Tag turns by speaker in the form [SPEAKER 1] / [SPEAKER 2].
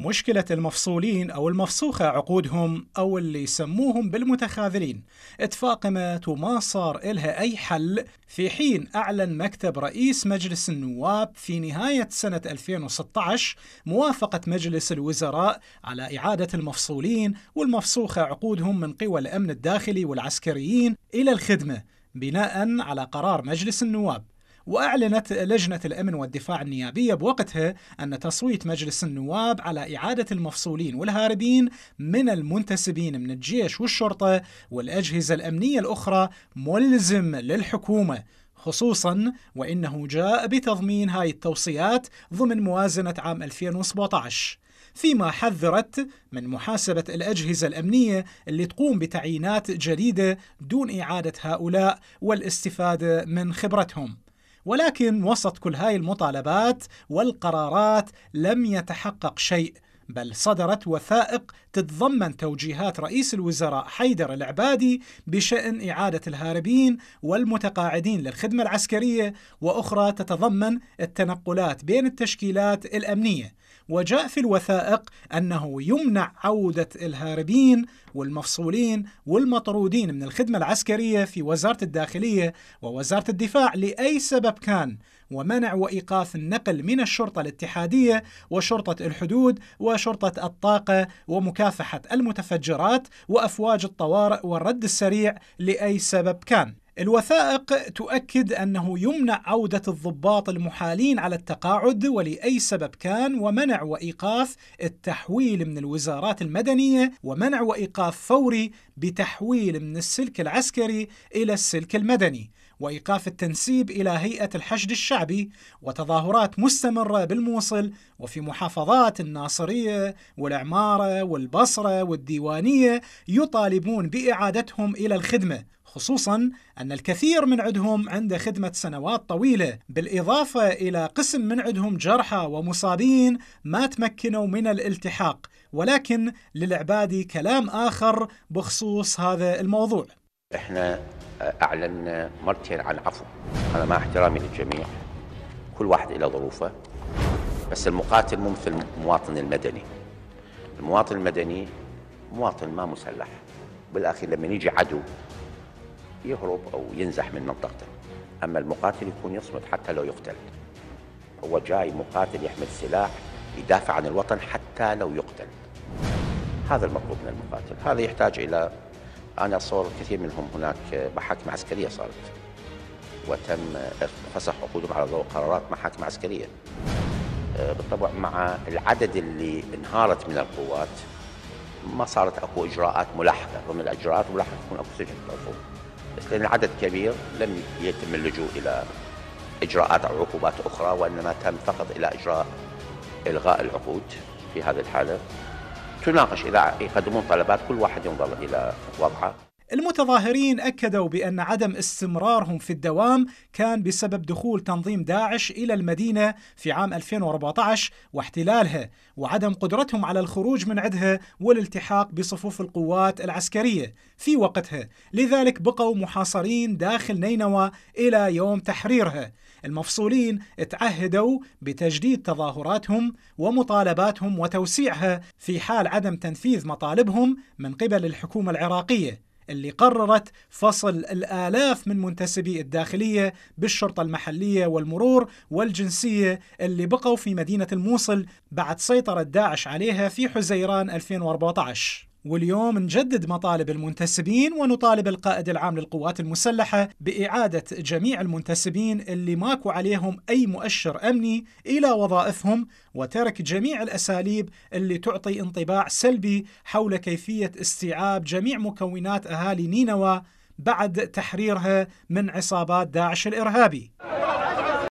[SPEAKER 1] مشكلة المفصولين أو المفسوخة عقودهم أو اللي يسموهم بالمتخاذلين تفاقمت وما صار إلها أي حل في حين أعلن مكتب رئيس مجلس النواب في نهاية سنة 2016 موافقة مجلس الوزراء على إعادة المفصولين والمفسوخة عقودهم من قوى الأمن الداخلي والعسكريين إلى الخدمة بناء على قرار مجلس النواب وأعلنت لجنة الأمن والدفاع النيابية بوقتها أن تصويت مجلس النواب على إعادة المفصولين والهاربين من المنتسبين من الجيش والشرطة والأجهزة الأمنية الأخرى ملزم للحكومة خصوصا وإنه جاء بتضمين هاي التوصيات ضمن موازنة عام 2017 فيما حذرت من محاسبة الأجهزة الأمنية اللي تقوم بتعيينات جديدة دون إعادة هؤلاء والاستفادة من خبرتهم ولكن وسط كل هاي المطالبات والقرارات لم يتحقق شيء بل صدرت وثائق تتضمن توجيهات رئيس الوزراء حيدر العبادي بشأن إعادة الهاربين والمتقاعدين للخدمة العسكرية وأخرى تتضمن التنقلات بين التشكيلات الأمنية وجاء في الوثائق أنه يمنع عودة الهاربين والمفصولين والمطرودين من الخدمة العسكرية في وزارة الداخلية ووزارة الدفاع لأي سبب كان ومنع وإيقاف النقل من الشرطة الاتحادية وشرطة الحدود وشرطة الطاقة ومكافحة المتفجرات وأفواج الطوارئ والرد السريع لأي سبب كان. الوثائق تؤكد انه يمنع عوده الضباط المحالين على التقاعد ولاي سبب كان ومنع وايقاف التحويل من الوزارات المدنيه ومنع وايقاف فوري بتحويل من السلك العسكري الى السلك المدني وإيقاف التنسيب إلى هيئة الحشد الشعبي وتظاهرات مستمرة بالموصل وفي محافظات الناصرية والعمارة والبصرة والديوانية يطالبون بإعادتهم إلى الخدمة خصوصا أن الكثير من عدهم عنده خدمة سنوات طويلة بالإضافة إلى قسم من عدهم جرحى ومصابين ما تمكنوا من الالتحاق ولكن للعبادي كلام آخر بخصوص هذا الموضوع
[SPEAKER 2] احنا اعلن مرتين عن عفو انا مع احترامي للجميع كل واحد له ظروفه بس المقاتل مو مثل المواطن المدني المواطن المدني مواطن ما مسلح بالاخير لما يجي عدو يهرب او ينزح من منطقته اما المقاتل يكون يصمد حتى لو يقتل هو جاي مقاتل يحمل سلاح يدافع عن الوطن حتى لو يقتل هذا المطلوب من المقاتل هذا يحتاج الى أنا أتصور كثير منهم هناك محاكم عسكرية صارت وتم فسخ عقودهم على ضوء قرارات محاكم عسكرية آه، بالطبع مع العدد اللي انهارت من القوات ما صارت اكو اجراءات ملاحقه ضمن الاجراءات ملاحقه يكون اكو سجن مرفوض بس لان العدد كبير لم يتم اللجوء الى اجراءات او عقوبات اخرى وانما تم فقط الى اجراء الغاء العقود في هذه الحاله تناقش إذا يقدمون طلبات كل واحد ينظر إلى وضعه
[SPEAKER 1] المتظاهرين أكدوا بأن عدم استمرارهم في الدوام كان بسبب دخول تنظيم داعش إلى المدينة في عام 2014 واحتلالها وعدم قدرتهم على الخروج من عدها والالتحاق بصفوف القوات العسكرية في وقتها لذلك بقوا محاصرين داخل نينوى إلى يوم تحريرها المفصولين تعهدوا بتجديد تظاهراتهم ومطالباتهم وتوسيعها في حال عدم تنفيذ مطالبهم من قبل الحكومة العراقية اللي قررت فصل الآلاف من منتسبي الداخلية بالشرطة المحلية والمرور والجنسية اللي بقوا في مدينة الموصل بعد سيطرة داعش عليها في حزيران 2014 واليوم نجدد مطالب المنتسبين ونطالب القائد العام للقوات المسلحة بإعادة جميع المنتسبين اللي ماكو عليهم أي مؤشر أمني إلى وظائفهم وترك جميع الأساليب اللي تعطي انطباع سلبي حول كيفية استيعاب جميع مكونات أهالي نينوى بعد تحريرها من عصابات داعش الإرهابي